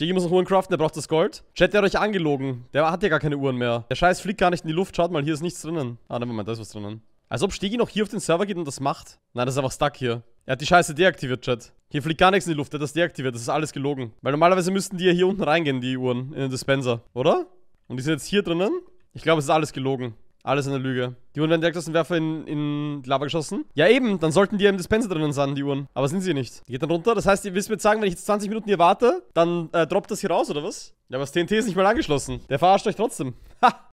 Jiggy muss noch Uhren craften, der braucht das Gold. Chat, der hat euch angelogen. Der hat ja gar keine Uhren mehr. Der Scheiß fliegt gar nicht in die Luft. Schaut mal, hier ist nichts drinnen. Ah, ne, Moment, da ist was drinnen. Als ob Stegi noch hier auf den Server geht und das macht. Nein, das ist einfach stuck hier. Er hat die Scheiße deaktiviert, Chat. Hier fliegt gar nichts in die Luft, er hat das deaktiviert. Das ist alles gelogen. Weil normalerweise müssten die ja hier unten reingehen, die Uhren, in den Dispenser. Oder? Und die sind jetzt hier drinnen. Ich glaube, es ist alles gelogen. Alles eine Lüge. Die Uhren werden direkt aus dem Werfer in, in Lava geschossen. Ja eben, dann sollten die im Dispenser drinnen sein, die Uhren. Aber sind sie nicht. Die geht dann runter. Das heißt, ihr wisst mir jetzt sagen, wenn ich jetzt 20 Minuten hier warte, dann äh, droppt das hier raus, oder was? Ja, aber das TNT ist nicht mal angeschlossen. Der verarscht euch trotzdem. Ha!